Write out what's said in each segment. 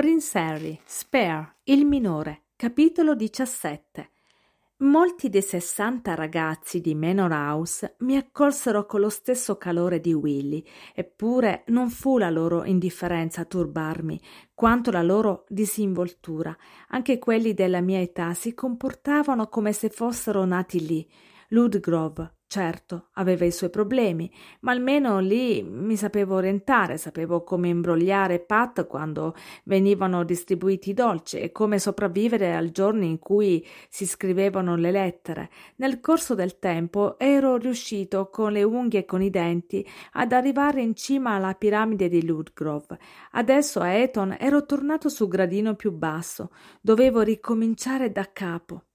Prince Harry, Spare, il minore, capitolo 17. Molti dei sessanta ragazzi di Manor House mi accolsero con lo stesso calore di Willy, eppure non fu la loro indifferenza a turbarmi, quanto la loro disinvoltura. Anche quelli della mia età si comportavano come se fossero nati lì. Ludgrove, Certo, aveva i suoi problemi, ma almeno lì mi sapevo orientare, sapevo come imbrogliare Pat quando venivano distribuiti i dolci e come sopravvivere al giorno in cui si scrivevano le lettere. Nel corso del tempo ero riuscito con le unghie e con i denti ad arrivare in cima alla piramide di Ludgrove. Adesso a Eton ero tornato sul gradino più basso, dovevo ricominciare da capo.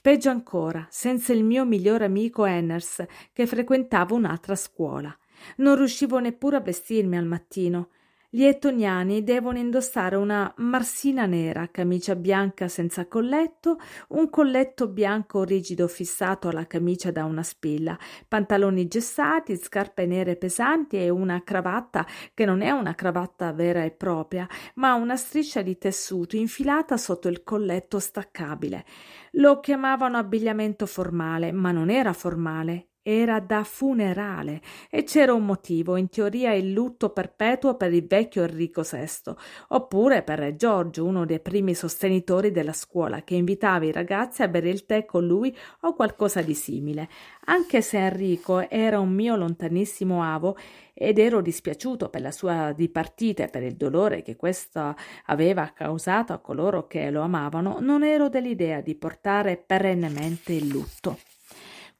Peggio ancora, senza il mio migliore amico Enners, che frequentava un'altra scuola. Non riuscivo neppure a vestirmi al mattino. Gli etoniani devono indossare una marsina nera, camicia bianca senza colletto, un colletto bianco rigido fissato alla camicia da una spilla, pantaloni gessati, scarpe nere pesanti e una cravatta che non è una cravatta vera e propria, ma una striscia di tessuto infilata sotto il colletto staccabile. Lo chiamavano abbigliamento formale, ma non era formale, era da funerale e c'era un motivo, in teoria il lutto perpetuo per il vecchio Enrico VI, oppure per Re Giorgio, uno dei primi sostenitori della scuola, che invitava i ragazzi a bere il tè con lui o qualcosa di simile. Anche se Enrico era un mio lontanissimo avo ed ero dispiaciuto per la sua dipartita e per il dolore che questo aveva causato a coloro che lo amavano, non ero dell'idea di portare perennemente il lutto.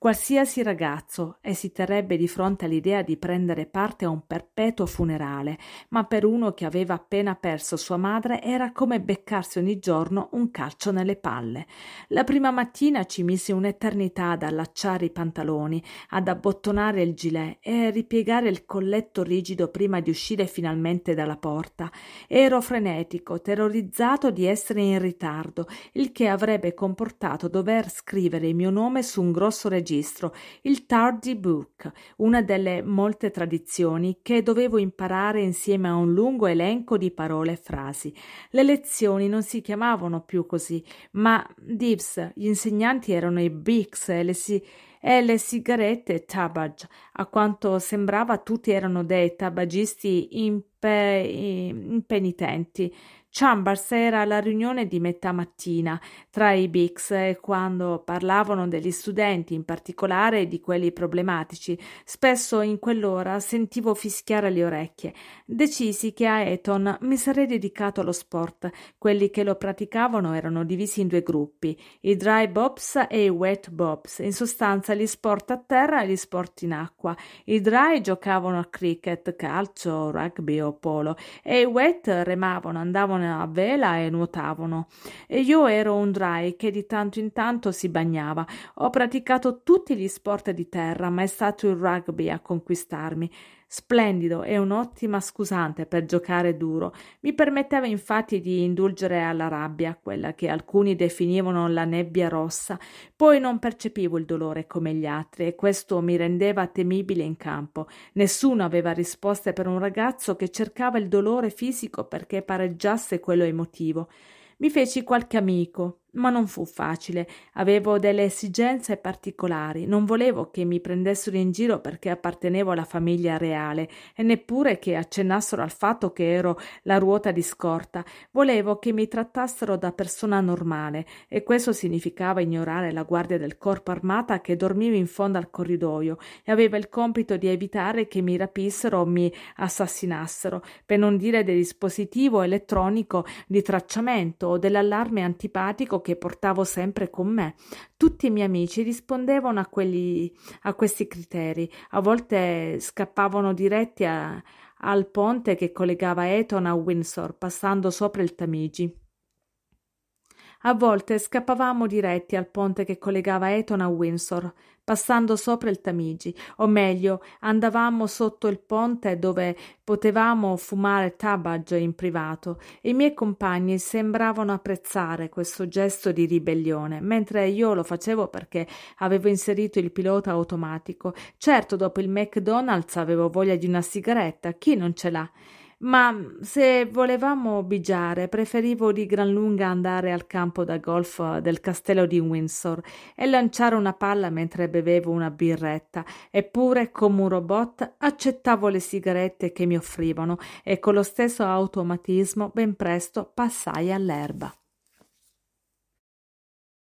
Qualsiasi ragazzo esiterebbe eh, di fronte all'idea di prendere parte a un perpetuo funerale, ma per uno che aveva appena perso sua madre era come beccarsi ogni giorno un calcio nelle palle. La prima mattina ci mise un'eternità ad allacciare i pantaloni, ad abbottonare il gilet e a ripiegare il colletto rigido prima di uscire finalmente dalla porta. Ero frenetico, terrorizzato di essere in ritardo, il che avrebbe comportato dover scrivere il mio nome su un grosso registro registro il Tardy Book, una delle molte tradizioni che dovevo imparare insieme a un lungo elenco di parole e frasi. Le lezioni non si chiamavano più così, ma Divs, gli insegnanti erano i Bics e le si e le sigarette Tabaj. A quanto sembrava tutti erano dei tabagisti impe- impenitenti, Chambers era alla riunione di metà mattina tra i Bigs e quando parlavano degli studenti, in particolare di quelli problematici, spesso in quell'ora sentivo fischiare le orecchie. Decisi che a Eton mi sarei dedicato allo sport. Quelli che lo praticavano erano divisi in due gruppi, i dry bobs e i wet bobs, in sostanza gli sport a terra e gli sport in acqua. I dry giocavano a cricket, calcio, rugby o polo e i wet remavano, andavano a vela e nuotavano. E io ero un dry che di tanto in tanto si bagnava. Ho praticato tutti gli sport di terra, ma è stato il rugby a conquistarmi. Splendido e un'ottima scusante per giocare duro. Mi permetteva infatti di indulgere alla rabbia, quella che alcuni definivano la nebbia rossa. Poi non percepivo il dolore come gli altri e questo mi rendeva temibile in campo. Nessuno aveva risposte per un ragazzo che cercava il dolore fisico perché pareggiasse quello emotivo. Mi feci qualche amico, ma non fu facile. Avevo delle esigenze particolari, non volevo che mi prendessero in giro perché appartenevo alla famiglia reale e neppure che accennassero al fatto che ero la ruota di scorta. Volevo che mi trattassero da persona normale e questo significava ignorare la guardia del corpo armata che dormiva in fondo al corridoio e aveva il compito di evitare che mi rapissero o mi assassinassero, per non dire del dispositivo elettronico di tracciamento o dell'allarme antipatico che portavo sempre con me. Tutti i miei amici rispondevano a, quelli, a questi criteri, a volte scappavano diretti a, al ponte che collegava Eton a Windsor, passando sopra il Tamigi. A volte scappavamo diretti al ponte che collegava Eton a Windsor, passando sopra il Tamigi, o meglio, andavamo sotto il ponte dove potevamo fumare tabage in privato. I miei compagni sembravano apprezzare questo gesto di ribellione, mentre io lo facevo perché avevo inserito il pilota automatico. Certo, dopo il McDonald's avevo voglia di una sigaretta, chi non ce l'ha? ma mm, se volevamo bigiare preferivo di gran lunga andare al campo da golf del castello di Windsor e lanciare una palla mentre bevevo una birretta, eppure come un robot accettavo le sigarette che mi offrivano e con lo stesso automatismo ben presto passai all'erba.